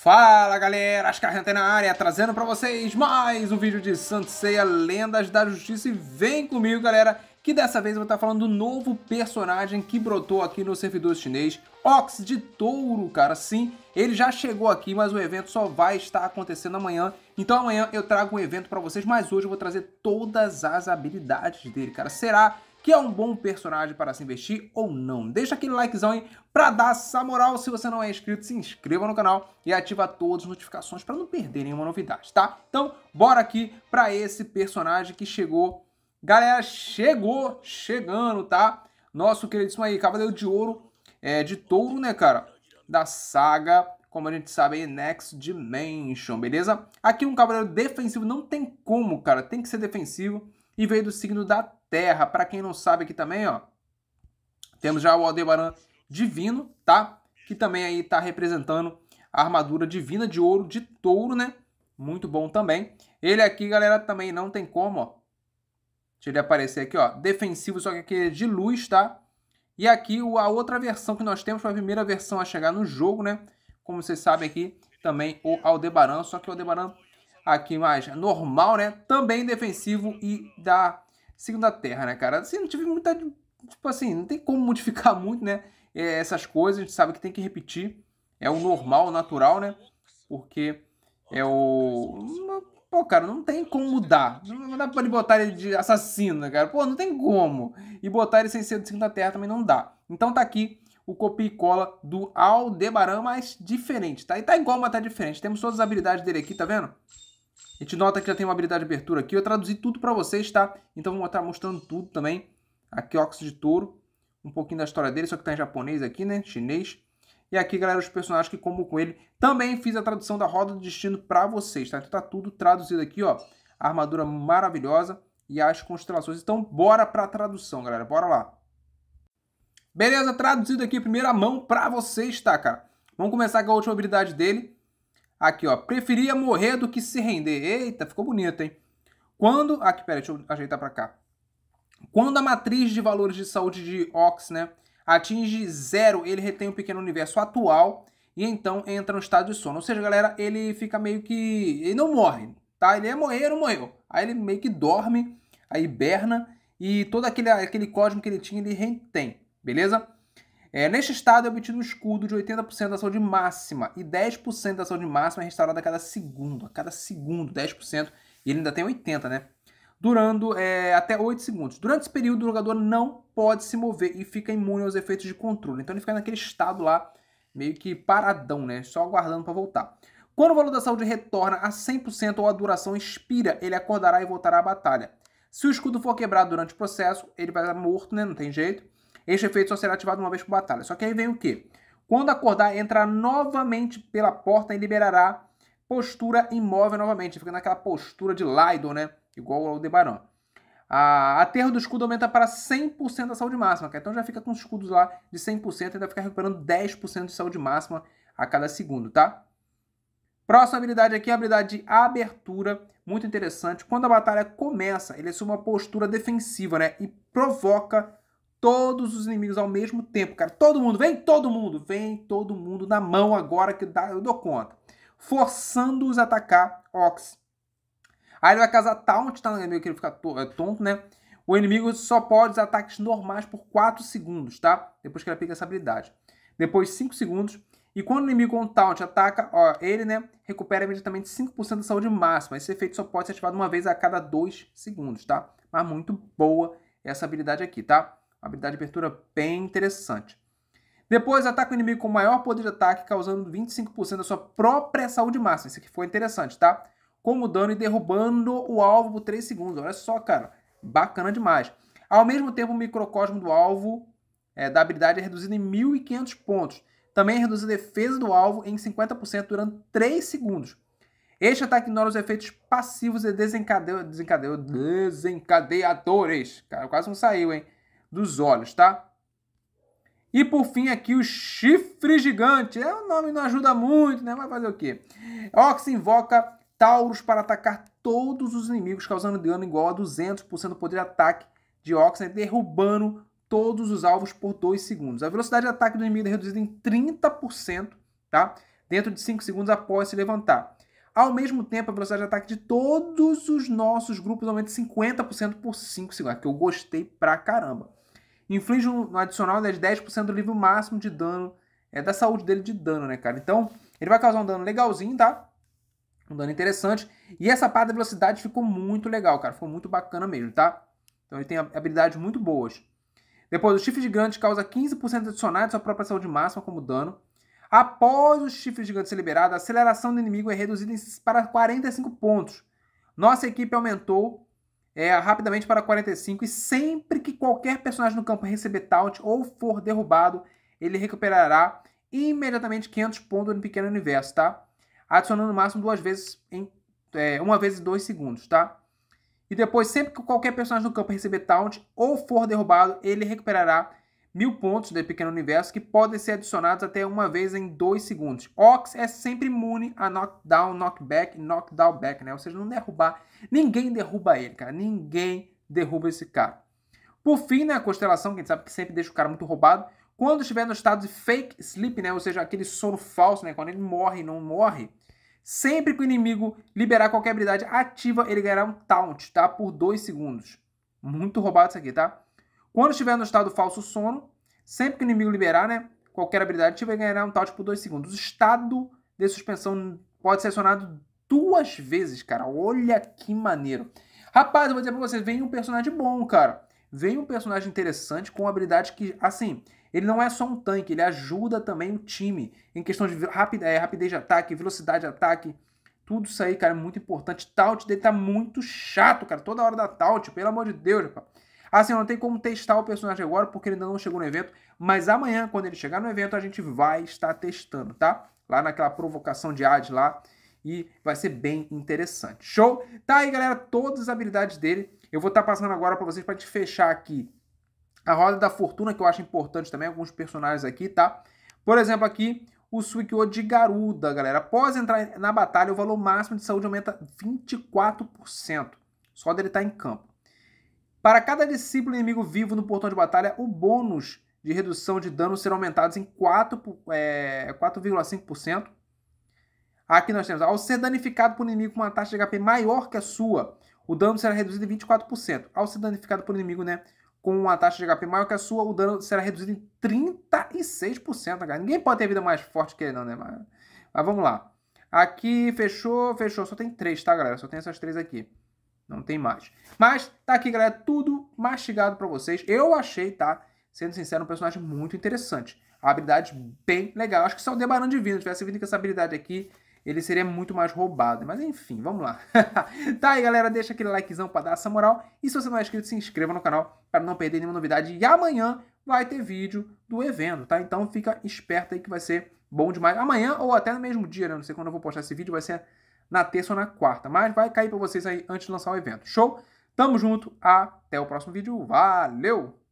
Fala galera, Ascar tem na área, trazendo para vocês mais um vídeo de Santo Ceia Lendas da Justiça e vem comigo galera, que dessa vez eu vou estar falando do novo personagem que brotou aqui no servidor chinês, Ox de Touro, cara, sim, ele já chegou aqui, mas o evento só vai estar acontecendo amanhã, então amanhã eu trago um evento para vocês, mas hoje eu vou trazer todas as habilidades dele, cara, será que é um bom personagem para se investir ou não. Deixa aquele likezão aí para dar essa moral. Se você não é inscrito, se inscreva no canal e ativa todas as notificações para não perder nenhuma novidade, tá? Então, bora aqui para esse personagem que chegou. Galera, chegou, chegando, tá? Nosso queridíssimo aí, Cavaleiro de Ouro, é, de touro, né, cara? Da saga como a gente sabe aí, Next Dimension, beleza? Aqui um cavaleiro defensivo não tem como, cara, tem que ser defensivo e veio do signo da Terra. Para quem não sabe aqui também, ó, temos já o Aldebaran Divino, tá? Que também aí está representando a armadura divina de ouro de touro, né? Muito bom também. Ele aqui, galera, também não tem como, ó. Deixa ele aparecer aqui, ó. Defensivo, só que aqui é de luz, tá? E aqui a outra versão que nós temos, foi a primeira versão a chegar no jogo, né? Como vocês sabem aqui, também o Aldebaran, só que o Aldebaran aqui mais normal, né? Também defensivo e da segunda da Terra, né, cara? Assim, não tive muita. Tipo assim, não tem como modificar muito, né? É, essas coisas, a gente sabe que tem que repetir. É o normal, o natural, né? Porque é o. Pô, cara, não tem como mudar. Não dá pra ele botar ele de assassino, né, cara. Pô, não tem como. E botar ele sem ser do signo da Terra também não dá. Então tá aqui o copia e cola do Aldebaran, mas diferente, tá? E tá igual, mas tá diferente. Temos todas as habilidades dele aqui, tá vendo? A gente nota que já tem uma habilidade de abertura aqui. Eu traduzi tudo para vocês, tá? Então vou estar tá mostrando tudo também. Aqui óxido de touro. Um pouquinho da história dele, só que tá em japonês aqui, né? Chinês. E aqui, galera, os personagens que combo com ele. Também fiz a tradução da Roda do Destino para vocês, tá? Então tá tudo traduzido aqui, ó. A armadura maravilhosa e as constelações. Então bora para a tradução, galera. Bora lá. Beleza, traduzido aqui primeira mão para vocês, tá, cara? Vamos começar com a última habilidade dele. Aqui, ó. Preferia morrer do que se render. Eita, ficou bonito, hein? Quando. Aqui, pera, deixa eu ajeitar para cá. Quando a matriz de valores de saúde de Ox, né? Atinge zero, ele retém o um pequeno universo atual e então entra no estado de sono. Ou seja, galera, ele fica meio que. Ele não morre, tá? Ele é morrer, não morreu. Aí ele meio que dorme, aí hiberna e todo aquele, aquele cosmo que ele tinha ele retém, beleza? É, neste estado é obtido um escudo de 80% da saúde máxima e 10% da saúde máxima é restaurada a cada segundo. A cada segundo, 10%. E ele ainda tem 80%, né? Durando é, até 8 segundos. Durante esse período, o jogador não pode se mover e fica imune aos efeitos de controle. Então ele fica naquele estado lá, meio que paradão, né? Só aguardando para voltar. Quando o valor da saúde retorna a 100% ou a duração expira, ele acordará e voltará à batalha. Se o escudo for quebrado durante o processo, ele vai estar morto, né? Não tem jeito. Este efeito só será ativado uma vez por batalha. Só que aí vem o quê? Quando acordar, entra novamente pela porta e liberará postura imóvel novamente. Fica naquela postura de Lydon, né? Igual ao Debaran. A aterro do escudo aumenta para 100% da saúde máxima. Então já fica com os escudos lá de 100% e ainda ficar recuperando 10% de saúde máxima a cada segundo, tá? Próxima habilidade aqui é a habilidade de abertura, muito interessante. Quando a batalha começa, ele assume uma postura defensiva, né? E provoca todos os inimigos ao mesmo tempo, cara. Todo mundo, vem todo mundo, vem todo mundo na mão agora que dá, eu dou conta. Forçando-os a atacar Ox. Aí ele vai casar Taunt, tá? É meio que ele fica é tonto, né? O inimigo só pode os ataques normais por 4 segundos, tá? Depois que ele aplica essa habilidade. Depois 5 segundos. E quando o inimigo com Taunt ataca, ó, ele, né, recupera imediatamente 5% da saúde máxima. Esse efeito só pode ser ativado uma vez a cada 2 segundos, tá? Mas muito boa essa habilidade aqui, tá? Uma habilidade de abertura bem interessante. Depois, ataca o inimigo com maior poder de ataque, causando 25% da sua própria saúde máxima. Isso aqui foi interessante, tá? Como dano e derrubando o alvo por 3 segundos. Olha só, cara. Bacana demais. Ao mesmo tempo, o microcosmo do alvo é, da habilidade é reduzido em 1.500 pontos. Também é reduz a defesa do alvo em 50% durante 3 segundos. Este ataque ignora os efeitos passivos e desencadeia, desencadeia, desencadeadores. Cara, quase não saiu, hein? dos olhos, tá? E por fim aqui o chifre gigante. É, o nome não ajuda muito, né? Vai fazer o quê? Ox invoca Taurus para atacar todos os inimigos, causando dano igual a 200% do poder de ataque de Ox, né? derrubando todos os alvos por 2 segundos. A velocidade de ataque do inimigo é reduzida em 30%, tá? Dentro de 5 segundos após se levantar. Ao mesmo tempo, a velocidade de ataque de todos os nossos grupos aumenta 50% por 5 segundos, que eu gostei pra caramba inflige um adicional né, de 10% do nível máximo de dano, é, da saúde dele de dano, né, cara? Então, ele vai causar um dano legalzinho, tá? Um dano interessante. E essa parte da velocidade ficou muito legal, cara. Ficou muito bacana mesmo, tá? Então ele tem habilidades muito boas. Depois, o chifre gigante causa 15% adicional de sua própria saúde máxima como dano. Após o chifre gigante ser liberado, a aceleração do inimigo é reduzida para 45 pontos. Nossa equipe aumentou é, rapidamente para 45 e sempre que qualquer personagem no campo receber taunt ou for derrubado, ele recuperará imediatamente 500 pontos no pequeno universo, tá? Adicionando no máximo duas vezes em é, uma vez em dois segundos, tá? E depois, sempre que qualquer personagem no campo receber taunt ou for derrubado, ele recuperará mil pontos de pequeno universo que podem ser adicionados até uma vez em dois segundos. Ox é sempre imune a knockdown, knockback, knockdown back, né? Ou seja, não derrubar. Ninguém derruba ele, cara. Ninguém derruba esse cara. Por fim, né, a constelação, que a gente sabe que sempre deixa o cara muito roubado, quando estiver no estado de fake sleep, né, ou seja, aquele sono falso, né, quando ele morre e não morre, sempre que o inimigo liberar qualquer habilidade ativa, ele ganhará um taunt, tá? Por 2 segundos. Muito roubado isso aqui, tá? Quando estiver no estado falso sono, sempre que o inimigo liberar, né, qualquer habilidade tiver vai ganhar um tal por 2 segundos. O estado de suspensão pode ser acionado duas vezes, cara. Olha que maneiro. Rapaz, eu vou dizer pra vocês, vem um personagem bom, cara. Vem um personagem interessante com habilidade que, assim, ele não é só um tanque, ele ajuda também o time em questão de rapidez, é, rapidez de ataque, velocidade de ataque. Tudo isso aí, cara, é muito importante. Taut dele tá muito chato, cara. Toda hora da Taut, pelo amor de Deus, rapaz. Assim, não tem como testar o personagem agora porque ele ainda não chegou no evento, mas amanhã, quando ele chegar no evento, a gente vai estar testando, tá? Lá naquela provocação de Hades lá, e vai ser bem interessante. Show? Tá aí, galera, todas as habilidades dele. Eu vou estar tá passando agora para vocês para te fechar aqui a roda da fortuna, que eu acho importante também, alguns personagens aqui, tá? Por exemplo, aqui, o Suikyo de Garuda, galera. Após entrar na batalha, o valor máximo de saúde aumenta 24%, só dele estar tá em campo. Para cada discípulo inimigo vivo no portão de batalha, o bônus de redução de dano serão aumentados em 4,5%. É, Aqui nós temos, ao ser danificado por inimigo com uma taxa de HP maior que a sua, o dano será reduzido em 24%. Ao ser danificado por inimigo, né, com uma taxa de HP maior que a sua, o dano será reduzido em 36%, cara. Ninguém pode ter vida mais forte que ele, não, né? Mas, mas vamos lá. Aqui, fechou, fechou. Só tem três, tá, galera? Só tem essas três aqui. Não tem mais. Mas tá aqui, galera, tudo mastigado para vocês. Eu achei, tá? Sendo sincero, um personagem muito interessante. A habilidade bem legal. Acho que se o Debarão Divino tivesse vindo com essa habilidade aqui, ele seria muito mais roubado. Mas enfim, vamos lá. tá aí, galera, deixa aquele likezão para dar essa moral. E se você não é inscrito, se inscreva no canal para não perder nenhuma novidade. E amanhã vai ter vídeo do evento, tá? Então fica esperto aí que vai ser bom demais. Amanhã ou até no mesmo dia, né? Não sei quando eu vou postar esse vídeo, vai ser na terça ou na quarta, mas vai cair para vocês aí antes de lançar o evento. Show? Tamo junto, até o próximo vídeo. Valeu!